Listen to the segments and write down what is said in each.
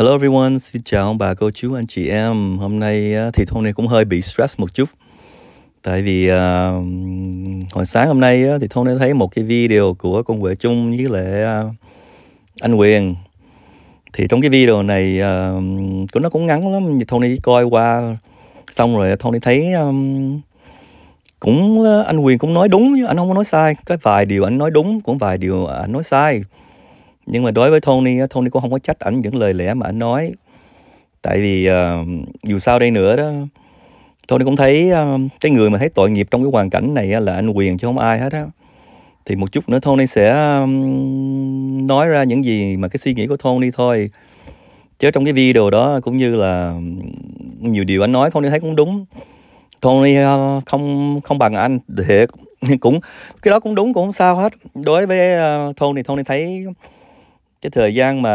Hello everyone, xin chào ông bà, cô chú, anh chị em. Hôm nay thì hôm nay cũng hơi bị stress một chút. Tại vì uh, hồi sáng hôm nay thì Thôn đã thấy một cái video của con Huệ Chung với lại à, anh Quyền. Thì trong cái video này uh, à, của nó cũng ngắn lắm, Thôn đi coi qua xong rồi Thôn đi thấy um, cũng uh, anh Quyền cũng nói đúng anh không có nói sai, cái vài điều anh nói đúng cũng vài điều anh nói sai nhưng mà đối với Tony Tony cũng không có trách ảnh những lời lẽ mà anh nói tại vì uh, dù sao đây nữa đó Tony cũng thấy uh, cái người mà thấy tội nghiệp trong cái hoàn cảnh này là anh Quyền chứ không ai hết á thì một chút nữa Tony sẽ um, nói ra những gì mà cái suy nghĩ của Tony thôi chứ trong cái video đó cũng như là nhiều điều anh nói Tony thấy cũng đúng Tony uh, không không bằng anh thiệt cũng cái đó cũng đúng cũng không sao hết đối với uh, Tony Tony thấy cái thời gian mà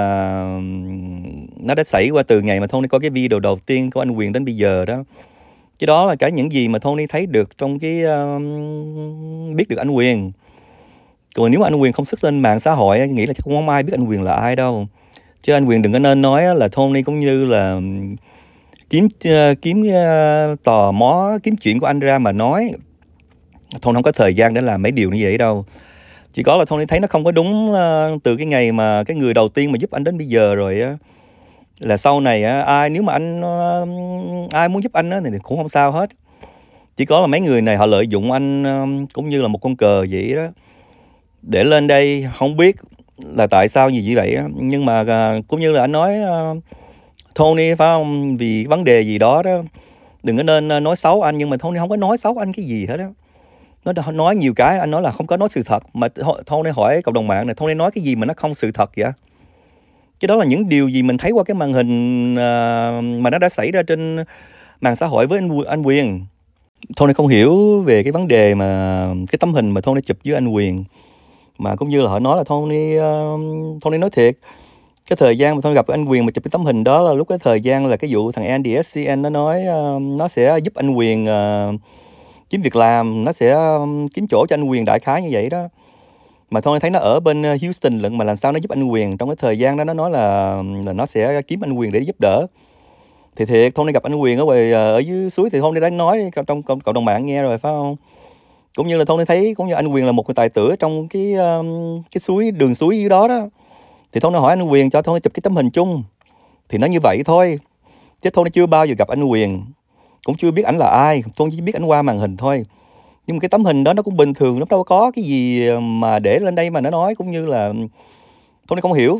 nó đã xảy qua từ ngày mà Tony có cái video đầu tiên của anh Quyền đến bây giờ đó cái đó là cả những gì mà Tony thấy được trong cái uh, biết được anh Quyền còn nếu mà anh Quyền không xuất lên mạng xã hội nghĩ là chắc không ai biết anh Quyền là ai đâu chứ anh Quyền đừng có nên nói là Tony cũng như là kiếm kiếm tò mò kiếm chuyện của anh ra mà nói Tony không có thời gian để làm mấy điều như vậy đâu chỉ có là Tony thấy nó không có đúng ờ, từ cái ngày mà cái người đầu tiên mà giúp anh đến bây giờ rồi á là sau này á ai nếu mà anh ờ, ai muốn giúp anh á thì cũng không sao hết chỉ có là mấy người này họ lợi dụng anh ờ, cũng như là một con cờ vậy đó để lên đây không biết là tại sao gì như vậy nhưng mà cũng như là anh nói uh, Tony phải không vì vấn đề gì đó đó đừng có nên nói xấu anh nhưng mà Tony không có nói xấu anh cái gì hết đó nó nói nhiều cái anh nói là không có nói sự thật mà thôn đây hỏi cộng đồng mạng này thôn đây nói cái gì mà nó không sự thật vậy cái đó là những điều gì mình thấy qua cái màn hình uh, mà nó đã xảy ra trên mạng xã hội với anh anh Quyền thôn đây không hiểu về cái vấn đề mà cái tấm hình mà thôn đây chụp với anh Quyền mà cũng như là họ nói là thôn đi ờ, uh, thôn đi nói thiệt cái thời gian mà thôn gặp anh Quyền mà chụp cái tấm hình đó là lúc cái thời gian là cái vụ thằng Andy SCN nó nói uh, nó sẽ giúp anh Quyền uh, kiếm việc làm nó sẽ kiếm chỗ cho anh quyền đại khái như vậy đó mà thôi thấy nó ở bên ờ, Houston lận mà làm sao nó giúp anh quyền trong cái thời gian đó nó nói là là nó sẽ kiếm anh quyền để giúp đỡ thì thiệt hôm nay gặp anh quyền ở ngoài ờ, ở dưới suối thì hôm nay đã nói trong cộng đồng mạng nghe rồi phải không cũng như là thông thấy cũng như anh quyền là một người tài tử trong cái cái suối đường suối dưới đó đó thì thông nó hỏi anh quyền cho thông chụp cái tấm hình chung thì nó như vậy thôi chứ thông nó chưa bao giờ gặp anh quyền cũng chưa biết ảnh là ai tôi chỉ biết ảnh qua màn hình thôi nhưng mà cái tấm hình đó nó cũng bình thường nó đâu có cái gì mà để lên đây mà nó nói cũng như là tôi không hiểu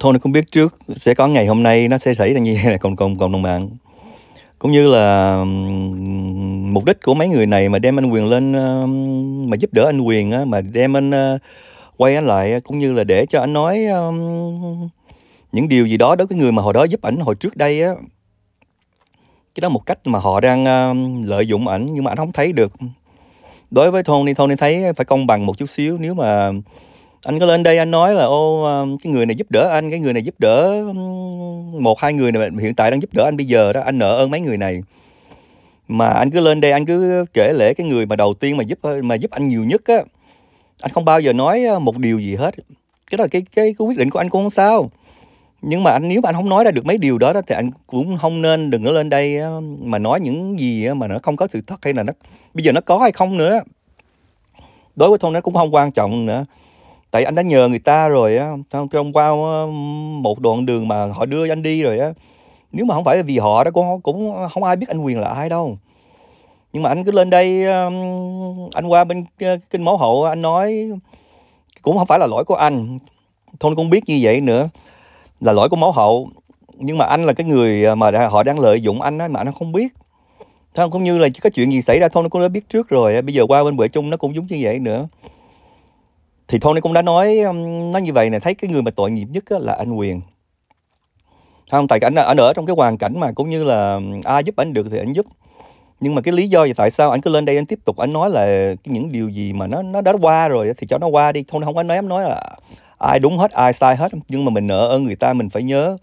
thôi không biết trước sẽ có ngày hôm nay nó sẽ xảy ra như thế này còn còn cộng đồng mạng cũng như là mục đích của mấy người này mà đem anh quyền lên mà giúp đỡ anh quyền mà đem anh quay anh lại cũng như là để cho anh nói những điều gì đó đối với người mà hồi đó giúp ảnh hồi trước đây á cái đó một cách mà họ đang uh, lợi dụng ảnh nhưng mà ảnh không thấy được đối với Tony Tony thấy phải công bằng một chút xíu nếu mà anh có lên đây anh nói là ô ờ, cái người này giúp đỡ anh cái người này giúp đỡ một hai người này hiện tại đang giúp đỡ anh bây giờ đó anh nợ ơn mấy người này mà anh cứ lên đây anh cứ kể lễ cái người mà đầu tiên mà giúp ờ, mà giúp anh nhiều nhất á anh không bao giờ nói một điều gì hết cái đó là cái cái, cái quyết định của anh cũng không sao nhưng mà anh nếu mà anh không nói ra được mấy điều đó, đó thì anh cũng không nên đừng có lên đây mà nói những gì mà nó không có sự thật hay là nó bây giờ nó có hay không nữa đối với thôn nó cũng không quan trọng nữa tại anh đã nhờ người ta rồi á trong qua một đoạn đường mà họ đưa anh đi rồi á nếu mà không phải vì họ đó cũng cũng không ai biết anh quyền là ai đâu nhưng mà anh cứ lên đây anh qua bên kinh mẫu hậu anh nói cũng không phải là lỗi của anh thôn cũng biết như vậy nữa là lỗi của mẫu hậu nhưng mà anh là cái người à, mà họ đang lợi dụng anh á mà anh không biết thôi cũng như là có chuyện gì xảy ra thôi nó cũng đã biết trước rồi bây giờ qua bên bữa chung nó cũng giống như vậy nữa thì thôi nó cũng đã nói um, nó như vậy này thấy cái người mà tội nghiệp nhất là anh quyền không tại anh anh ở trong cái hoàn cảnh mà cũng như là um, ai giúp anh được thì anh giúp nhưng mà cái lý do là tại sao anh cứ lên đây anh tiếp tục anh nói là những điều gì mà nó nó đã qua rồi thì cho nó qua đi thôi không có nói em nói là ai đúng hết ai sai hết nhưng mà mình nợ ơn người ta mình phải nhớ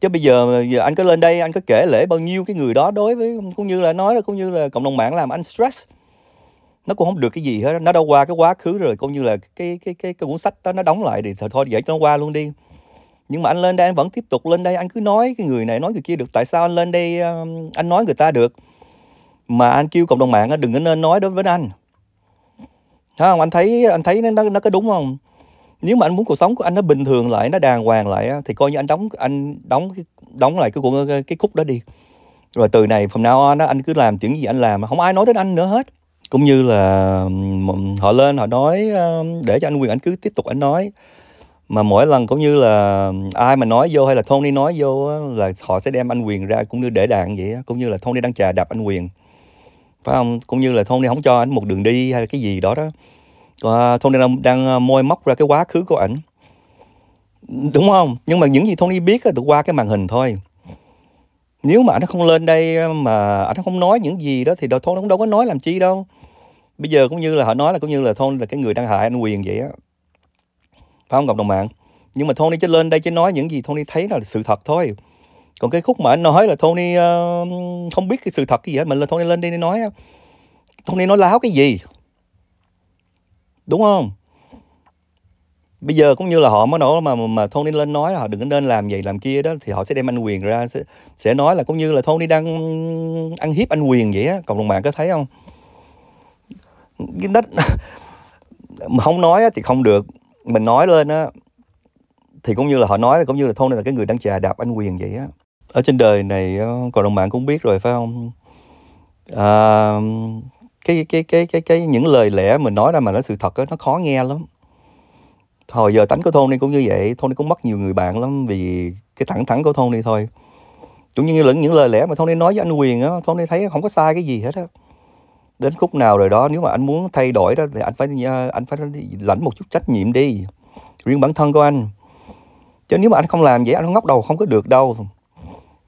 chứ bây giờ, giờ anh có lên đây anh có kể lễ bao nhiêu cái người đó đối với cũng như là nói là cũng như là cộng đồng mạng làm anh stress nó cũng không được cái gì hết nó đâu qua cái quá khứ rồi cũng như là cái cái cái cái cuốn sách đó nó đóng lại thì thôi, thôi để cho nó qua luôn đi nhưng mà anh lên đây anh vẫn tiếp tục lên đây anh cứ nói cái người này nói người kia được tại sao anh lên đây um, anh nói người ta được mà anh kêu cộng đồng mạng đừng có nên nói đối với anh Thấy không anh thấy anh thấy nó nó có đúng không nếu mà anh muốn cuộc sống của anh nó bình thường lại nó đàng hoàng lại thì coi như anh đóng anh đóng đóng lại cái cuộc cái, cái khúc đó đi rồi từ này from nào on đó, anh cứ làm chuyện gì anh làm không ai nói đến anh nữa hết cũng như là họ lên họ nói để cho anh quyền anh cứ tiếp tục anh nói mà mỗi lần cũng như là ai mà nói vô hay là Tony nói vô là họ sẽ đem anh quyền ra cũng như để đạn vậy cũng như là Tony đang chà đạp anh quyền phải không cũng như là Tony không cho anh một đường đi hay là cái gì đó đó uh, Tony đang, đang ờ, môi móc ra cái quá khứ của ảnh đúng không nhưng mà những gì Tony biết là qua cái màn hình thôi nếu mà ảnh không lên đây ờ, mà ảnh không nói những gì đó thì đâu Tony cũng đâu có nói làm chi đâu bây giờ cũng như là họ nói là cũng như là Tony là cái người đang hại anh quyền vậy á phải không cộng đồng mạng nhưng mà Tony chỉ lên đây chỉ nói những gì Tony thấy là sự thật thôi còn cái khúc mà anh nói là Tony uh, không biết cái sự thật cái gì hết mà lên Tony lên đây nói Tony nói láo cái gì đúng không bây giờ cũng như là họ mới nổ mà mà Tony lên nói là họ đừng có nên làm vậy làm kia đó thì họ sẽ đem anh quyền ra sẽ, sẽ nói là cũng như là Tony đang ăn hiếp anh quyền vậy á cộng đồng mạng có thấy không cái đất mà không nói thì không được mình nói lên á thì cũng như là họ nói cũng như là Tony là cái người đang chà đạp anh quyền vậy á ở trên đời này cộng đồng mạng cũng biết rồi phải không à, cái cái cái cái cái những lời lẽ mình nói ra mà nó sự thật đó, nó khó nghe lắm hồi giờ tánh của thôn đi cũng như vậy thôn đi cũng mất nhiều người bạn lắm vì cái thẳng thắn của thôn đi thôi cũng như những những lời lẽ mà thôn đi nói với anh quyền á thôn đi thấy không có sai cái gì hết á đến khúc nào rồi đó nếu mà anh muốn thay đổi đó thì anh phải à, anh phải lãnh một chút trách nhiệm đi riêng bản thân của anh chứ nếu mà anh không làm vậy anh ngóc đầu không có được đâu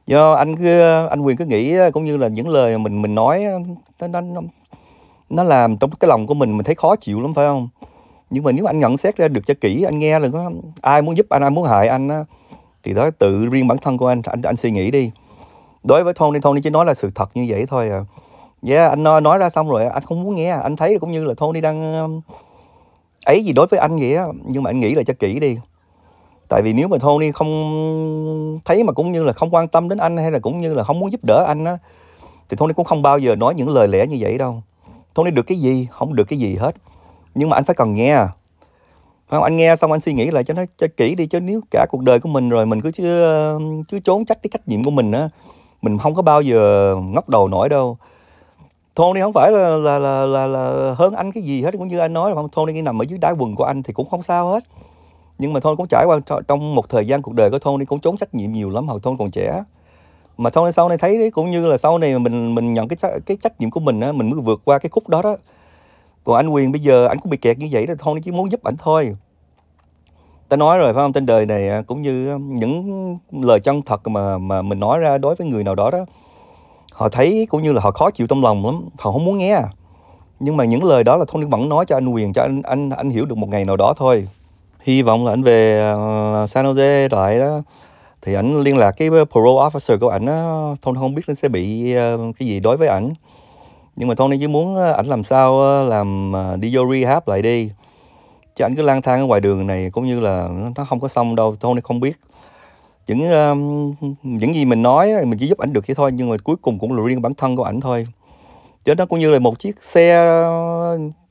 do anh cứ anh quyền cứ nghĩ cũng như là những lời mình mình nói nó, nó, nó làm trong cái lòng của mình mình thấy khó chịu lắm phải không nhưng mà nếu mà anh nhận xét ra được cho kỹ anh nghe là có ai muốn giúp anh ai muốn hại anh thì đó tự riêng bản thân của anh anh anh suy nghĩ đi đối với đi Tony đi chỉ nói là sự thật như vậy thôi à yeah anh nói, nói ra xong rồi anh không muốn nghe anh thấy cũng như là đi đang um, ấy gì đối với anh vậy á nhưng mà anh nghĩ là cho kỹ đi tại vì nếu mà đi không thấy mà cũng như là không quan tâm đến anh hay là cũng như là không muốn giúp đỡ anh á thì đi cũng không bao giờ nói những lời lẽ như vậy đâu Tony được cái gì không được cái gì hết nhưng mà anh phải cần nghe không anh nghe xong anh suy nghĩ lại cho nó cho kỹ đi chứ nếu cả cuộc đời của mình rồi mình cứ chứ cứ trốn trách cái trách nhiệm của mình á mình không có bao giờ ngóc đầu nổi đâu đi không phải là là là là, là hơn anh cái gì hết cũng như anh nói là đi nằm ở dưới đáy quần của anh thì cũng không sao hết nhưng mà Tony cũng trải qua trong một thời gian cuộc đời của đi cũng trốn trách nhiệm nhiều lắm hồi Tony còn trẻ mà sau này sau này thấy đấy cũng như là sau này mình mình nhận cái cái trách nhiệm của mình á mình mới vượt qua cái khúc đó đó còn anh quyền bây giờ anh cũng bị kẹt như vậy đó thôi chỉ muốn giúp ảnh thôi ta nói rồi phải không trên đời này à, cũng như những lời chân thật mà mà mình nói ra đối với người nào đó đó họ thấy cũng như là họ khó chịu trong lòng lắm họ không muốn nghe nhưng mà những lời đó là Tony vẫn nói cho anh quyền cho anh anh anh hiểu được một ngày nào đó thôi hy vọng là anh về à, San Jose lại đó thì ảnh liên lạc cái pro officer của ảnh Tony không biết nó sẽ bị ờ, cái gì đối với ảnh nhưng mà Tony chỉ muốn ờ, ảnh làm sao ờ, làm đi vô rehab lại đi chứ ảnh cứ lang thang ở ngoài đường này cũng như là nó không có xong đâu Tony không biết những những gì mình nói mình chỉ giúp ảnh được vậy thôi nhưng mà cuối cùng cũng là riêng bản thân của ảnh thôi chứ nó cũng như là một chiếc xe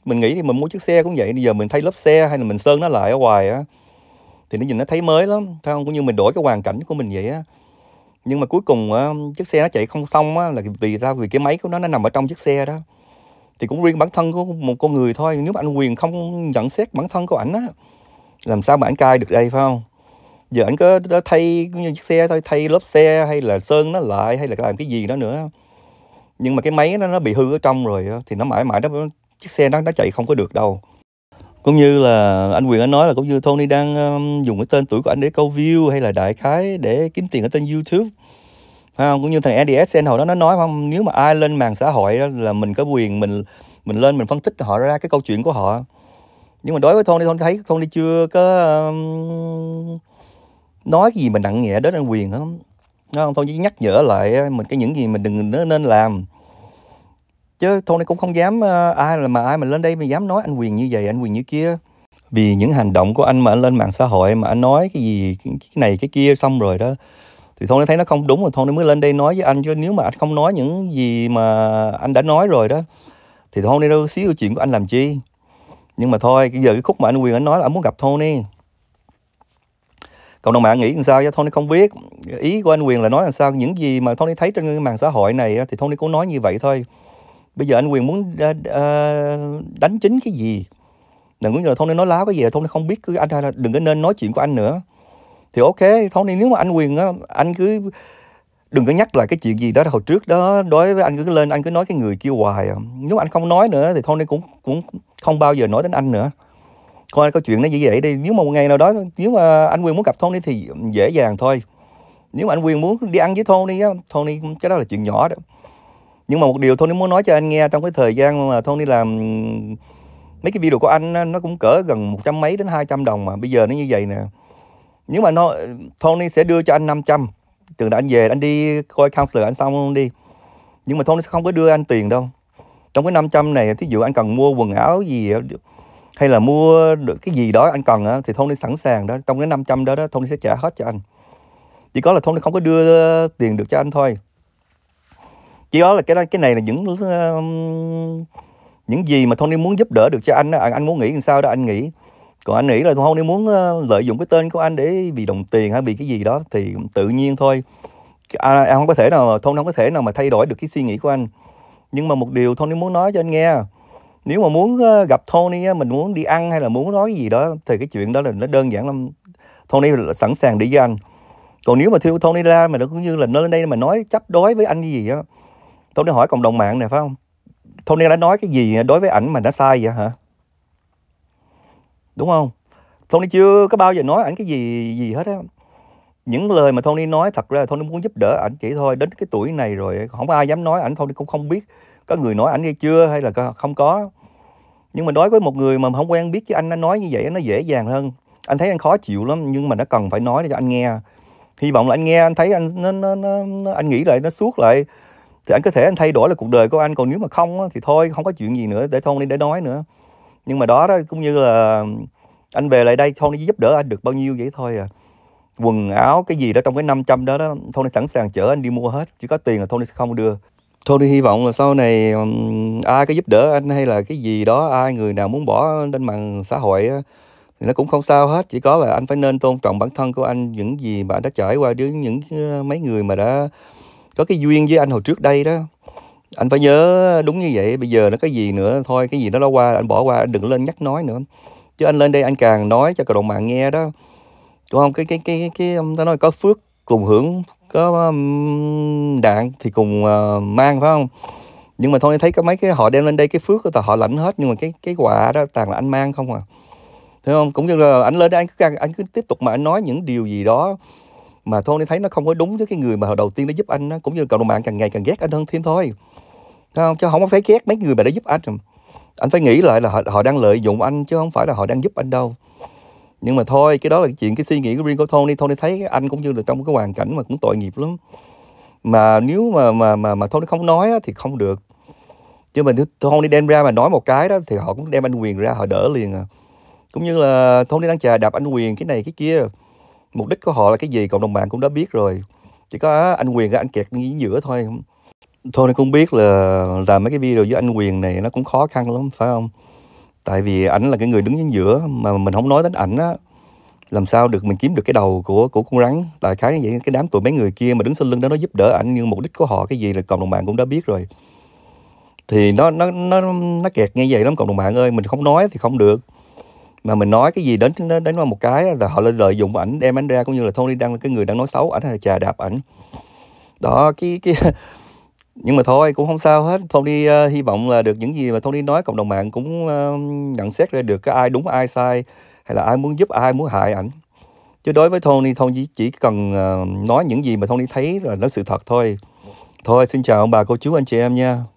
mình nghĩ thì mình mua chiếc xe cũng vậy bây giờ mình thay lớp xe hay là mình sơn nó lại ở ngoài á thì nó nhìn nó thấy mới lắm phải không cũng như mình đổi cái hoàn cảnh của mình vậy á nhưng mà cuối cùng chiếc xe nó chạy không xong á là vì sao vì cái máy của nó nó nằm ở trong chiếc xe đó thì cũng riêng bản thân của một con người thôi nếu mà anh quyền không nhận xét bản thân của ảnh á làm sao mà ảnh cai được đây phải không giờ ảnh có thay như chiếc xe thôi thay lốp xe hay là sơn nó lại hay là làm cái gì đó nữa nhưng mà cái máy nó nó bị hư ở trong rồi thì nó mãi mãi nó chiếc xe nó nó chạy không có được đâu cũng như là anh Quyền anh nói là cũng như Tony đang um, dùng cái tên tuổi của anh để câu view hay là đại khái để kiếm tiền ở trên YouTube phải không cũng như thằng ADSN hồi đó nó nói không nếu mà ai lên mạng xã hội đó là mình có quyền mình mình lên mình phân tích họ ra cái câu chuyện của họ nhưng mà đối với Tony Tony thấy Tony chưa có um, nói cái gì mà nặng nhẹ đến anh Quyền không nó không Tony chỉ nhắc nhở lại mình cái những gì mình đừng nên làm chứ Tony cũng không dám uh, ai là mà ai mà lên đây mình dám nói anh quyền như vậy anh quyền như kia vì những hành động của anh mà anh lên mạng xã hội mà anh nói cái gì cái này cái kia xong rồi đó thì Tony thấy nó không đúng rồi Tony mới lên đây nói với anh chứ nếu mà anh không nói những gì mà anh đã nói rồi đó thì Tony đâu xíu chuyện của anh làm chi nhưng mà thôi cái giờ cái khúc mà anh quyền anh nói là anh muốn gặp Tony cộng đồng mạng nghĩ làm sao cho Tony không biết ý của anh quyền là nói làm sao những gì mà Tony thấy trên mạng xã hội này thì Tony cũng nói như vậy thôi bây giờ anh quyền muốn ờ, ờ, đánh chính cái gì đừng có nhờ thông nên nói láo cái gì thông nên không biết cứ anh đừng có nên nói chuyện của anh nữa thì ok thông nên nếu mà anh quyền á anh cứ đừng có nhắc lại cái chuyện gì đó hồi trước đó đối với anh cứ lên anh cứ nói cái người kia hoài à. nếu mà anh không nói nữa thì thôi nên cũng cũng không bao giờ nói đến anh nữa coi có chuyện nó như vậy đi nếu mà một ngày nào đó nếu mà anh Quyền muốn gặp Tony thì dễ dàng thôi nếu mà anh Quyền muốn đi ăn với Tony á Tony cái đó là chuyện nhỏ đó nhưng mà một điều Tony muốn nói cho anh nghe trong cái thời gian mà Tony làm mấy cái video của anh nó cũng cỡ gần một trăm mấy đến 200 đồng mà bây giờ nó như vậy nè nếu mà nó Tony sẽ đưa cho anh 500 từ đã anh về anh đi coi counselor anh xong đi nhưng mà Tony sẽ không có đưa anh tiền đâu trong cái 500 này thí dụ anh cần mua quần áo gì hay là mua được cái gì đó anh cần thì Tony sẵn sàng đó trong cái 500 đó đó Tony sẽ trả hết cho anh chỉ có là Tony không có đưa tiền được cho anh thôi chỉ đó là cái cái này là những những gì mà Tony muốn giúp đỡ được cho anh đó. anh muốn nghĩ làm sao đó anh nghĩ còn anh nghĩ là Tony muốn lợi dụng cái tên của anh để vì đồng tiền hay vì cái gì đó thì tự nhiên thôi anh, à, à, không có thể nào Tony không có thể nào mà thay đổi được cái suy nghĩ của anh nhưng mà một điều Tony muốn nói cho anh nghe nếu mà muốn uh, gặp Tony mình muốn đi ăn hay là muốn nói gì đó thì cái chuyện đó là nó đơn giản lắm Tony là sẵn sàng đi với anh còn nếu mà theo Tony ra mà nó cũng như là nó lên đây mà nói chấp đối với anh cái gì á Tony hỏi cộng đồng mạng này phải không? Tony đã nói cái gì đối với ảnh mà đã sai vậy hả? Đúng không? Tony chưa có bao giờ nói ảnh cái gì gì hết á. Những lời mà Tony nói thật ra là Tony muốn giúp đỡ ảnh chỉ thôi. Đến cái tuổi này rồi không ai dám nói ảnh. Tony cũng không biết có người nói ảnh hay chưa hay là không có. Nhưng mà đối với một người mà không quen biết chứ anh nó nói như vậy nó dễ dàng hơn. Anh thấy anh khó chịu lắm nhưng mà nó cần phải nói để cho anh nghe. Hy vọng là anh nghe anh thấy anh nó, nó, nó anh nghĩ lại nó suốt lại thì anh có thể anh thay đổi là cuộc đời của anh còn nếu mà không thì thôi không có chuyện gì nữa để thôn đi để nói nữa nhưng mà đó, đó cũng như là anh về lại đây thôn giúp đỡ anh được bao nhiêu vậy thôi à quần áo cái gì đó trong cái 500 đó đó đi sẵn sàng chở anh đi mua hết chỉ có tiền là Tony sẽ không đưa đi hy vọng là sau này ai có giúp đỡ anh hay là cái gì đó ai người nào muốn bỏ lên mạng xã hội thì nó cũng không sao hết chỉ có là anh phải nên tôn trọng bản thân của anh những gì mà anh đã trải qua với những mấy người mà đã có cái duyên với anh hồi trước đây đó anh phải nhớ đúng như vậy bây giờ nó cái gì nữa thôi cái gì nó đã qua anh bỏ qua anh đừng lên nhắc nói nữa chứ anh lên đây anh càng nói cho cộng đồng mạng nghe đó đúng không cái cái cái cái um, ta nói có phước cùng hưởng có um, đạn thì cùng ờ, mang phải không nhưng mà thôi thấy có mấy cái họ đem lên đây cái phước là họ lãnh hết nhưng mà cái cái quà đó toàn là anh mang không à thấy không cũng như là anh lên đây anh cứ anh cứ tiếp tục mà anh nói những điều gì đó mà Tony thấy nó không có đúng với cái người mà hồi đầu tiên nó giúp anh cũng như cộng đồng mạng càng ngày càng ghét anh hơn thêm thôi Thấy không chứ không có phải ghét mấy người mà đã giúp anh anh phải nghĩ lại là họ, họ đang lợi dụng anh chứ không phải là họ đang giúp anh đâu nhưng mà thôi cái đó là cái chuyện cái suy nghĩ của riêng của Tony Tony thấy anh cũng như là trong cái hoàn cảnh mà cũng tội nghiệp lắm mà nếu mà mà mà mà Tony không nói thì không được chứ mình Tony đem ra mà nói một cái đó thì họ cũng đem anh quyền ra họ đỡ liền à cũng như là Tony đang chà đạp anh quyền cái này cái kia mục đích của họ là cái gì cộng đồng mạng cũng đã biết rồi chỉ có anh quyền với anh kẹt ở giữa thôi thôi cũng biết là làm mấy cái video với anh quyền này nó cũng khó khăn lắm phải không tại vì ảnh là cái người đứng giữa mà mình không nói đến ảnh á làm sao được mình kiếm được cái đầu của của con rắn tại khái như vậy cái đám tụi mấy người kia mà đứng sau lưng đó nó giúp đỡ ảnh nhưng mục đích của họ cái gì là cộng đồng mạng cũng đã biết rồi thì nó nó nó nó kẹt như vậy lắm cộng đồng mạng ơi mình không nói thì không được mà mình nói cái gì đến đến đến một cái là họ lợi dụng ảnh đem ảnh ra cũng như là Tony đang là cái người đang nói xấu ảnh hay là chà đạp ảnh đó cái cái nhưng mà thôi cũng không sao hết Tony uh, hy vọng là được những gì mà Tony nói cộng đồng mạng cũng uh, nhận xét ra được cái ai đúng ai sai hay là ai muốn giúp ai muốn hại ảnh chứ đối với Tony Tony chỉ cần uh, nói những gì mà Tony thấy là nó sự thật thôi thôi xin chào ông bà cô chú anh chị em nha